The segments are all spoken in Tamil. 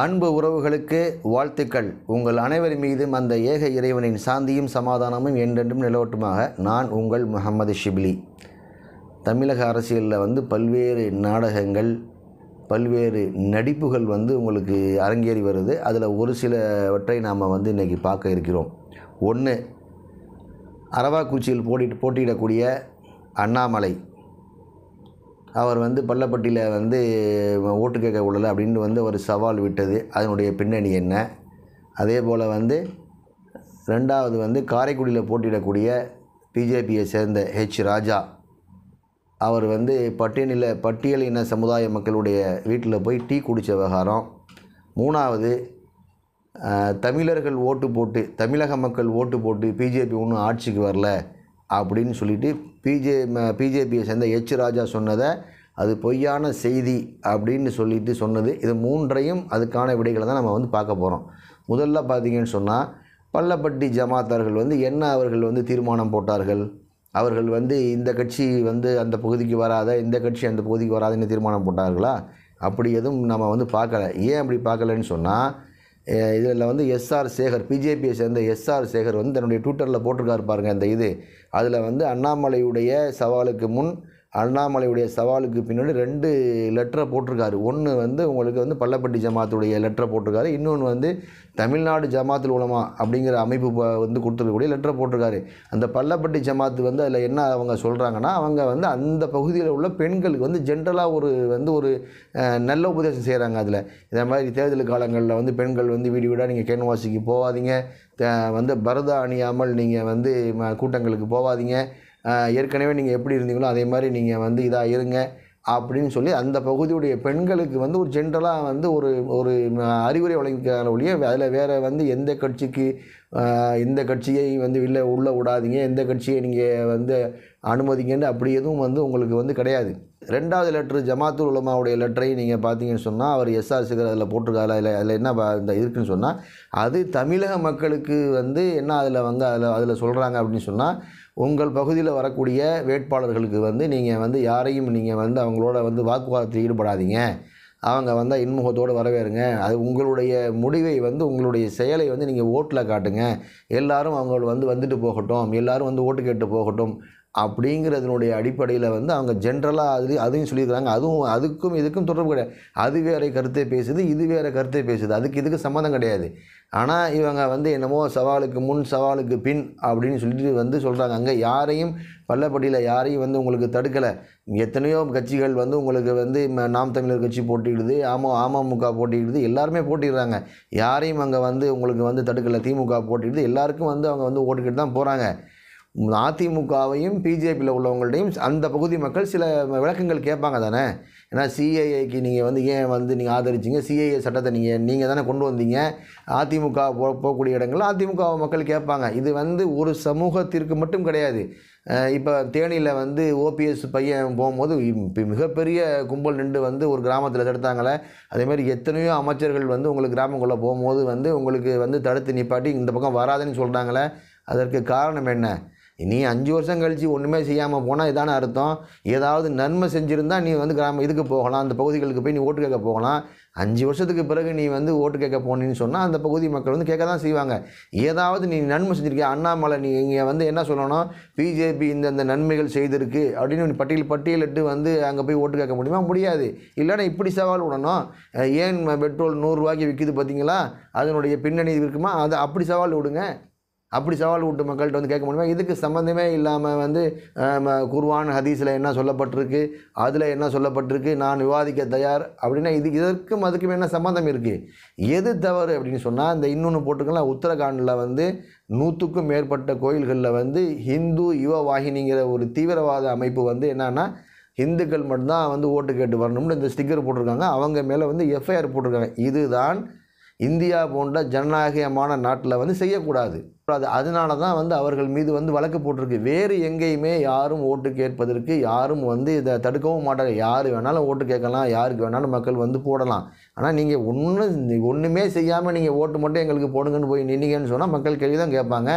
அன்பு உறவுகளுக்கு வாழ்த்துக்கள் உங்கள் அனைவர் மீதும் அந்த ஏக இறைவனின் சாந்தியும் சமாதானமும் என்றென்றும் நிலவட்டுமாக நான் உங்கள் முகமது ஷிப்லி தமிழக அரசியலில் வந்து பல்வேறு நாடகங்கள் பல்வேறு நடிப்புகள் வந்து உங்களுக்கு அரங்கேறி வருது அதில் ஒரு சிலவற்றை நாம் வந்து இன்றைக்கி பார்க்க இருக்கிறோம் ஒன்று அரவாக்குச்சியில் போட்டி போட்டியிடக்கூடிய அண்ணாமலை அவர் வந்து பள்ளப்பட்டியில் வந்து ஓட்டு கேட்க விடலை அப்படின்னு வந்து ஒரு சவால் விட்டது அதனுடைய பின்னணி என்ன அதே போல் வந்து ரெண்டாவது வந்து காரைக்குடியில் போட்டியிடக்கூடிய பிஜேபியை சேர்ந்த ஹெச் ராஜா அவர் வந்து பட்டியலில் பட்டியலின சமுதாய மக்களுடைய வீட்டில் போய் டீ குடித்த விவகாரம் மூணாவது தமிழர்கள் ஓட்டு போட்டு தமிழக மக்கள் ஓட்டு போட்டு பிஜேபி ஒன்றும் ஆட்சிக்கு வரல அப்படின்னு சொல்லிட்டு பிஜே பிஜேபியை சேர்ந்த எச் ராஜா சொன்னதை அது பொய்யான செய்தி அப்படின்னு சொல்லிட்டு சொன்னது இது மூன்றையும் அதுக்கான விடைகளை தான் நம்ம வந்து பார்க்க போகிறோம் முதல்ல பார்த்திங்கன்னு சொன்னால் பள்ளப்பட்டி ஜமாத்தார்கள் வந்து என்ன அவர்கள் வந்து தீர்மானம் போட்டார்கள் அவர்கள் வந்து இந்த கட்சி வந்து அந்த பகுதிக்கு வராத இந்த கட்சி அந்த பகுதிக்கு வராதுன்னு தீர்மானம் போட்டார்களா அப்படி எதுவும் நம்ம வந்து பார்க்கல ஏன் அப்படி பார்க்கலன்னு சொன்னால் இதில் வந்து எஸ்ஆர் சேகர் பிஜேபியை சேர்ந்த எஸ்ஆர் சேகர் வந்து தன்னுடைய ட்விட்டரில் போட்டிருக்காரு பாருங்கள் அந்த இது அதில் வந்து அண்ணாமலையுடைய சவாலுக்கு முன் அண்ணாமலையுடைய சவாலுக்கு பின்னாடி ரெண்டு லெட்டரை போட்டிருக்காரு ஒன்று வந்து உங்களுக்கு வந்து பள்ளப்பட்டி ஜமாத்துடைய லெட்டரை போட்டிருக்காரு இன்னொன்று வந்து தமிழ்நாடு ஜமாத்தில் உலமா அப்படிங்கிற அமைப்பு வந்து கொடுத்துருக்கக்கூடிய லெட்டரை போட்டிருக்காரு அந்த பள்ளப்பட்டி ஜமாத்து வந்து அதில் என்ன அவங்க சொல்கிறாங்கன்னா அவங்க வந்து அந்த பகுதியில் உள்ள பெண்களுக்கு வந்து ஜென்ரலாக ஒரு வந்து ஒரு நல்ல உபதேசம் செய்கிறாங்க அதில் இதே மாதிரி தேர்தல் காலங்களில் வந்து பெண்கள் வந்து வீடு வீடாக நீங்கள் கேன்வாசிக்கு போகாதீங்க வந்து பரதா அணியாமல் நீங்கள் வந்து கூட்டங்களுக்கு போகாதீங்க ஏற்கனவே நீங்கள் எப்படி இருந்தீங்களோ அதே மாதிரி நீங்கள் வந்து இதாக இருங்க அப்படின்னு சொல்லி அந்த பகுதியுடைய பெண்களுக்கு வந்து ஒரு ஜென்ரலாக வந்து ஒரு ஒரு அறிவுரை வழங்கிக்கிறாங்க ஒழிய அதில் வேறு வந்து எந்த கட்சிக்கு இந்த கட்சியை வந்து இல்லை உள்ளே விடாதீங்க எந்த கட்சியை நீங்கள் வந்து அனுமதிங்கன்னு அப்படி எதுவும் வந்து உங்களுக்கு வந்து கிடையாது ரெண்டாவது லெட்ரு ஜமாத்துல் உலமாவுடைய லெட்டரை நீங்கள் பார்த்தீங்கன்னு சொன்னால் அவர் எஸ்ஆர் சிகர் அதில் போட்டிருக்காரு அதில் அதில் என்ன இந்த இருக்குன்னு சொன்னால் அது தமிழக மக்களுக்கு வந்து என்ன அதில் வந்து அதில் அதில் சொல்கிறாங்க அப்படின்னு சொன்னால் உங்கள் பகுதியில் வரக்கூடிய வேட்பாளர்களுக்கு வந்து நீங்கள் வந்து யாரையும் நீங்கள் வந்து அவங்களோட வந்து வாக்குவாதத்தில் ஈடுபடாதீங்க அவங்க வந்தால் இன்முகத்தோடு வரவேறுங்க அது உங்களுடைய முடிவை வந்து உங்களுடைய செயலை வந்து நீங்கள் ஓட்டில் காட்டுங்க எல்லோரும் அவங்க வந்து வந்துட்டு போகட்டும் எல்லோரும் வந்து ஓட்டு கேட்டு போகட்டும் அப்படிங்கிறதுனுடைய அடிப்படையில் வந்து அவங்க ஜென்ரலாக அது அதையும் சொல்லியிருக்காங்க அதுவும் அதுக்கும் இதுக்கும் தொடர்பு கிடையாது அது வேறு கருத்தை பேசுது இது வேறு கருத்தை பேசுது அதுக்கு இதுக்கு சம்மந்தம் கிடையாது ஆனால் இவங்க வந்து என்னமோ சவாலுக்கு முன் சவாலுக்கு பின் அப்படின்னு சொல்லிட்டு வந்து சொல்கிறாங்க அங்கே யாரையும் பள்ளப்பட்டியில் யாரையும் வந்து உங்களுக்கு தடுக்கலை எத்தனையோ கட்சிகள் வந்து உங்களுக்கு வந்து நாம் தமிழர் கட்சி போட்டிடுது ஆமோ அமமுக போட்டிடுது எல்லாருமே போட்டிடுறாங்க யாரையும் அங்கே வந்து உங்களுக்கு வந்து தடுக்கலை திமுக போட்டிடுது எல்லாருக்கும் வந்து அவங்க வந்து ஓட்டுக்கிட்டு தான் போகிறாங்க அதிமுகவையும் பிஜேபியில் உள்ளவங்கள்டையும் அந்த பகுதி மக்கள் சில விளக்கங்கள் கேட்பாங்க தானே ஏன்னா சிஏஏக்கு நீங்கள் வந்து ஏன் வந்து நீங்கள் ஆதரிச்சிங்க சிஏஏ சட்டத்தை நீங்கள் நீங்கள் தானே கொண்டு வந்தீங்க அதிமுக போ போகக்கூடிய இடங்கள்லாம் அதிமுக மக்கள் கேட்பாங்க இது வந்து ஒரு சமூகத்திற்கு மட்டும் கிடையாது இப்போ தேனியில் வந்து ஓபிஎஸ் பையன் போகும்போது இப்போ மிகப்பெரிய கும்பல் நின்று வந்து ஒரு கிராமத்தில் தடுத்தாங்களே அதேமாதிரி எத்தனையோ அமைச்சர்கள் வந்து உங்களுக்கு கிராமக்குள்ளே போகும்போது வந்து உங்களுக்கு வந்து தடுத்து நிப்பாட்டி இந்த பக்கம் வராதுன்னு சொல்கிறாங்களே அதற்கு காரணம் என்ன நீ அஞ்சு வருஷம் கழித்து ஒன்றுமே செய்யாமல் போனால் இதான அர்த்தம் ஏதாவது நன்மை செஞ்சுருந்தா நீ வந்து கிராம இதுக்கு போகலாம் அந்த பகுதிகளுக்கு போய் நீ ஓட்டு கேட்க போகலாம் அஞ்சு வருஷத்துக்கு பிறகு நீ வந்து ஓட்டு கேட்க போனேன்னு சொன்னால் அந்த பகுதி மக்கள் வந்து கேட்க தான் செய்வாங்க ஏதாவது நீ நன்மை செஞ்சுருக்கிய அண்ணாமலை நீ இங்கே வந்து என்ன சொல்லணும் பிஜேபி இந்த இந்த நன்மைகள் செய்திருக்கு அப்படின்னு நீ பட்டியல் பட்டியலிட்டு வந்து அங்கே போய் ஓட்டு கேட்க முடியுமா முடியாது இல்லைன்னா இப்படி சவால் விடணும் ஏன் பெட்ரோல் நூறுரூவாய்க்கு விற்கிது பார்த்தீங்களா அதனுடைய பின்னணி இருக்குமா அதை அப்படி சவால் விடுங்க அப்படி சவால் விட்டு மக்கள்கிட்ட வந்து கேட்க முடியுமா இதுக்கு சம்மந்தமே இல்லாமல் வந்து குர்வான் ஹதீஸில் என்ன சொல்லப்பட்டிருக்கு அதில் என்ன சொல்லப்பட்டிருக்கு நான் விவாதிக்க தயார் அப்படின்னா இது இதற்கும் அதுக்கும் என்ன சம்மந்தம் இருக்குது எது தவறு அப்படின்னு சொன்னால் இந்த இன்னொன்று போட்டுக்கலாம் உத்தரகாண்டில் வந்து நூற்றுக்கும் மேற்பட்ட கோயில்களில் வந்து ஹிந்து யுவ வாகினிங்கிற ஒரு தீவிரவாத அமைப்பு வந்து என்னென்னா ஹிந்துக்கள் மட்டும்தான் வந்து ஓட்டு கேட்டு வரணும்னு இந்த ஸ்டிக்கர் போட்டிருக்காங்க அவங்க மேலே வந்து எஃப்ஐஆர் போட்டிருக்காங்க இதுதான் இந்தியா போன்ற ஜனநாயகமான நாட்டில் வந்து செய்யக்கூடாது அது அதனால தான் வந்து அவர்கள் மீது வந்து வழக்கு போட்டிருக்கு வேறு எங்கேயுமே யாரும் ஓட்டு கேட்பதற்கு யாரும் வந்து இதை தடுக்கவும் மாட்டாங்க யார் வேணாலும் ஓட்டு கேட்கலாம் யாருக்கு வேணாலும் மக்கள் வந்து போடலாம் ஆனால் நீங்கள் ஒன்று ஒன்றுமே செய்யாமல் நீங்கள் ஓட்டு மட்டும் எங்களுக்கு போடுங்கன்னு போய் நின்னீங்கன்னு சொன்னால் மக்கள் கேள்வி தான் கேட்பாங்க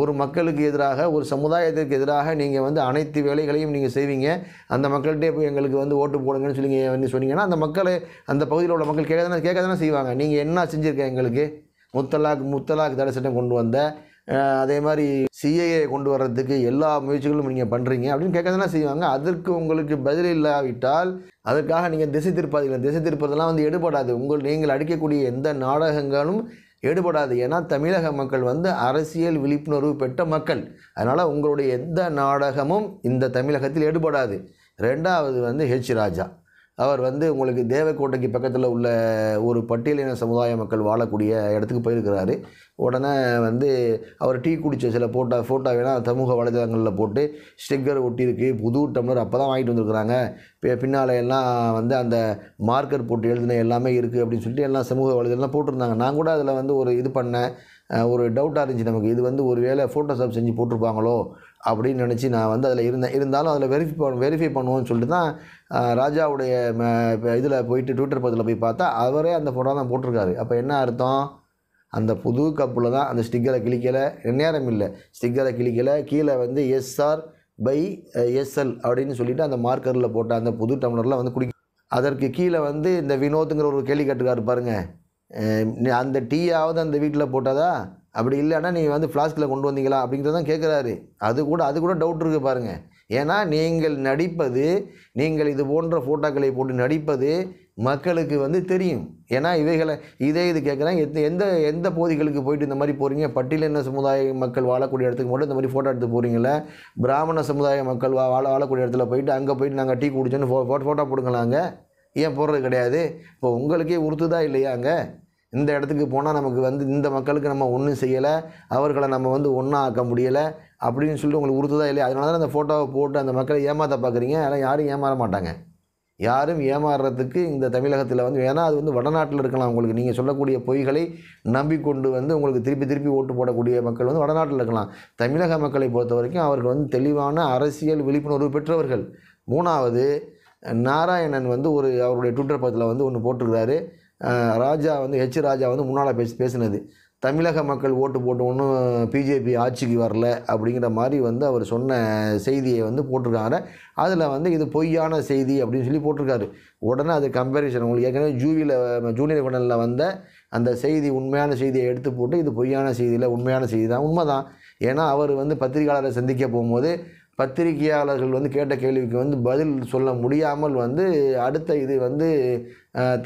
ஒரு மக்களுக்கு எதிராக ஒரு சமுதாயத்திற்கு எதிராக நீங்கள் வந்து அனைத்து வேலைகளையும் நீங்கள் செய்வீங்க அந்த மக்கள்கிட்டே போய் எங்களுக்கு வந்து ஓட்டு போடுங்கன்னு சொல்லி வந்து சொன்னீங்கன்னா அந்த மக்களை அந்த பகுதியில் உள்ள மக்கள் கேட்க தானே கேட்க தானே செய்வாங்க நீங்கள் என்ன செஞ்சுருக்கேன் எங்களுக்கு முத்தலாக் முத்தலாக் தடை சட்டம் கொண்டு வந்த அதே மாதிரி சிஏஏ கொண்டு வர்றதுக்கு எல்லா முயற்சிகளும் நீங்கள் பண்ணுறீங்க அப்படின்னு கேட்கறதுனா செய்வாங்க அதற்கு உங்களுக்கு பதில் இல்லாவிட்டால் அதற்காக நீங்கள் திசை திருப்பாதீங்க திசை திருப்பதெல்லாம் வந்து எடுபடாது உங்கள் நீங்கள் அடிக்கக்கூடிய எந்த நாடகங்களும் எடுபடாது ஏன்னா தமிழக மக்கள் வந்து அரசியல் விழிப்புணர்வு பெற்ற மக்கள் அதனால் உங்களுடைய எந்த நாடகமும் இந்த தமிழகத்தில் எடுபடாது ரெண்டாவது வந்து ஹெச் ராஜா அவர் வந்து உங்களுக்கு தேவக்கோட்டைக்கு பக்கத்தில் உள்ள ஒரு பட்டியலின சமுதாய மக்கள் வாழக்கூடிய இடத்துக்கு போயிருக்கிறாரு உடனே வந்து அவர் டீ குடித்த சில போட்டோ ஃபோட்டோ வேணால் சமூக வலைதளங்களில் போட்டு ஸ்டிக்கர் ஒட்டியிருக்கு புது டம்ளர் அப்போ தான் வாங்கிட்டு வந்திருக்கிறாங்க பின்னால் எல்லாம் வந்து அந்த மார்க்கர் போட்டு எழுதின எல்லாமே இருக்குது அப்படின்னு சொல்லிட்டு எல்லாம் சமூக வலைதளம்லாம் போட்டிருந்தாங்க நான் கூட அதில் வந்து ஒரு இது பண்ணேன் ஒரு டவுட்டாக இருந்துச்சு நமக்கு இது வந்து ஒரு வேளை ஃபோட்டோஷாப் செஞ்சு போட்டிருப்பாங்களோ அப்படின்னு நினச்சி நான் வந்து அதில் இருந்தேன் இருந்தாலும் அதில் வெரிஃபை பண்ண வெரிஃபை பண்ணுவோம்னு சொல்லிட்டு தான் ராஜாவுடைய இதில் போயிட்டு ட்விட்டர் பக்கத்தில் போய் பார்த்தா அவரே அந்த ஃபோட்டோ தான் போட்டிருக்காரு அப்போ என்ன அர்த்தம் அந்த புது கப்பில் தான் அந்த ஸ்டிக்கரை கிளிக்கலை நேரம் இல்லை ஸ்டிக்கரை கிளிக்கலை கீழே வந்து எஸ்ஆர் பை எஸ்எல் அப்படின்னு சொல்லிட்டு அந்த மார்க்கரில் போட்ட அந்த புது டம்ளரில் வந்து குடி அதற்கு கீழே வந்து இந்த வினோத்துங்கிற ஒரு கேள்வி கட்டுக்காரு பாருங்கள் அந்த டீயாவது அந்த வீட்டில் போட்டாதா அப்படி இல்லைன்னா நீங்கள் வந்து ஃப்ளாஸ்கில் கொண்டு வந்தீங்களா அப்படிங்கிறது தான் கேட்குறாரு அது கூட அது கூட டவுட் இருக்குது பாருங்கள் ஏன்னா நீங்கள் நடிப்பது நீங்கள் இது போன்ற ஃபோட்டோக்களை போட்டு நடிப்பது மக்களுக்கு வந்து தெரியும் ஏன்னா இவைகளை இதே இது கேட்குறாங்க எந்த எந்த எந்த பகுதிகளுக்கு போயிட்டு இந்த மாதிரி போகிறீங்க பட்டியலின சமுதாய மக்கள் வாழக்கூடிய இடத்துக்கு மட்டும் இந்த மாதிரி ஃபோட்டோ எடுத்து போகிறீங்களே பிராமண சமுதாய மக்கள் வா வாழ வாழக்கூடிய இடத்துல போயிட்டு அங்கே போயிட்டு நாங்கள் டீ குடிச்சோன்னு ஃபோ ஃபோட்டோ போடுங்களாங்க ஏன் போடுறது கிடையாது இப்போ உங்களுக்கே உறுத்துதா இல்லையாங்க இந்த இடத்துக்கு போனால் நமக்கு வந்து இந்த மக்களுக்கு நம்ம ஒன்றும் செய்யலை அவர்களை நம்ம வந்து ஒன்றா ஆக்க முடியலை அப்படின்னு சொல்லிட்டு உங்களுக்கு உறுத்துதா இல்லையா அதனால தான் அந்த ஃபோட்டோவை போட்டு அந்த மக்களை ஏமாற்ற பார்க்குறீங்க அதெல்லாம் யாரும் ஏமாற மாட்டாங்க யாரும் ஏமாறுறதுக்கு இந்த தமிழகத்தில் வந்து ஏன்னா அது வந்து வடநாட்டில் இருக்கலாம் உங்களுக்கு நீங்கள் சொல்லக்கூடிய பொய்களை நம்பிக்கொண்டு வந்து உங்களுக்கு திருப்பி திருப்பி ஓட்டு போடக்கூடிய மக்கள் வந்து வடநாட்டில் இருக்கலாம் தமிழக மக்களை பொறுத்த வரைக்கும் அவர்கள் வந்து தெளிவான அரசியல் விழிப்புணர்வு பெற்றவர்கள் மூணாவது நாராயணன் வந்து ஒரு அவருடைய ட்விட்டர் பக்கத்தில் வந்து ஒன்று போட்டிருக்கிறாரு ராஜா வந்து ஹெச் ராஜா வந்து முன்னால் பேசி பேசினது தமிழக மக்கள் ஓட்டு போட்டு ஒன்றும் பிஜேபி ஆட்சிக்கு வரல அப்படிங்கிற மாதிரி வந்து அவர் சொன்ன செய்தியை வந்து போட்டிருக்காரு அதில் வந்து இது பொய்யான செய்தி அப்படின்னு சொல்லி போட்டிருக்காரு உடனே அது கம்பேரிசன் உங்களுக்கு ஏற்கனவே ஜூவியில் ஜூனியர் குடலில் வந்த அந்த செய்தி உண்மையான செய்தியை எடுத்து போட்டு இது பொய்யான செய்தியில் உண்மையான செய்தி தான் உண்மை தான் ஏன்னா அவர் வந்து பத்திரிகையாளரை சந்திக்க போகும்போது பத்திரிகையாளர்கள் வந்து கேட்ட கேள்விக்கு வந்து பதில் சொல்ல முடியாமல் வந்து அடுத்த இது வந்து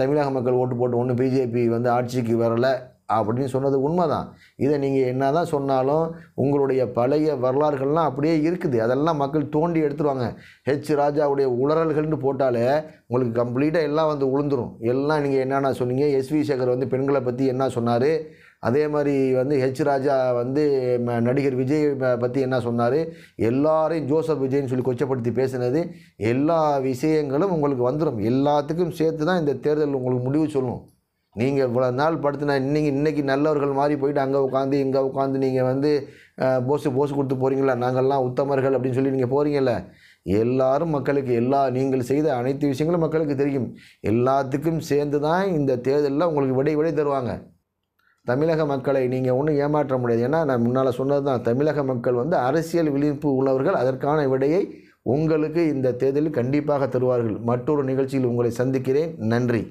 தமிழக மக்கள் ஓட்டு போட்டு ஒன்று பிஜேபி வந்து ஆட்சிக்கு வரலை அப்படின்னு சொன்னது உண்மை தான் இதை நீங்கள் என்ன தான் சொன்னாலும் உங்களுடைய பழைய வரலாறுகள்லாம் அப்படியே இருக்குது அதெல்லாம் மக்கள் தோண்டி எடுத்துருவாங்க ஹெச் ராஜாவுடைய உளறல்கள்னு போட்டாலே உங்களுக்கு கம்ப்ளீட்டாக எல்லாம் வந்து உளுந்துடும் எல்லாம் நீங்கள் என்னென்ன சொன்னீங்க எஸ்வி சேகர் வந்து பெண்களை பற்றி என்ன சொன்னார் அதே மாதிரி வந்து ஹெச் ராஜா வந்து நடிகர் விஜய் பற்றி என்ன சொன்னார் எல்லாரையும் ஜோசப் விஜய்னு சொல்லி கொச்சப்படுத்தி பேசினது எல்லா விஷயங்களும் உங்களுக்கு வந்துடும் எல்லாத்துக்கும் சேர்த்து தான் இந்த தேர்தல் உங்களுக்கு முடிவு சொல்லும் நீங்கள் இவ்வளோ நாள் படுத்தினா இன்றைக்கி இன்றைக்கி நல்லவர்கள் மாதிரி போயிட்டு அங்கே உட்காந்து இங்கே உட்காந்து நீங்கள் வந்து போஸு போஸ் கொடுத்து போகிறீங்களா நாங்கள்லாம் உத்தமர்கள் அப்படின்னு சொல்லி நீங்கள் போகிறீங்கல்ல எல்லாரும் மக்களுக்கு எல்லா நீங்கள் செய்த அனைத்து விஷயங்களும் மக்களுக்கு தெரியும் எல்லாத்துக்கும் சேர்ந்து தான் இந்த தேர்தலில் உங்களுக்கு விடை விடை தருவாங்க தமிழக மக்களை நீங்கள் ஒன்றும் ஏமாற்ற முடியாது ஏன்னா நான் முன்னால் சொன்னது தான் தமிழக மக்கள் வந்து அரசியல் விழிப்பு உள்ளவர்கள் அதற்கான விடையை உங்களுக்கு இந்த தேர்தலில் கண்டிப்பாக தருவார்கள் மற்றொரு நிகழ்ச்சியில் உங்களை சந்திக்கிறேன் நன்றி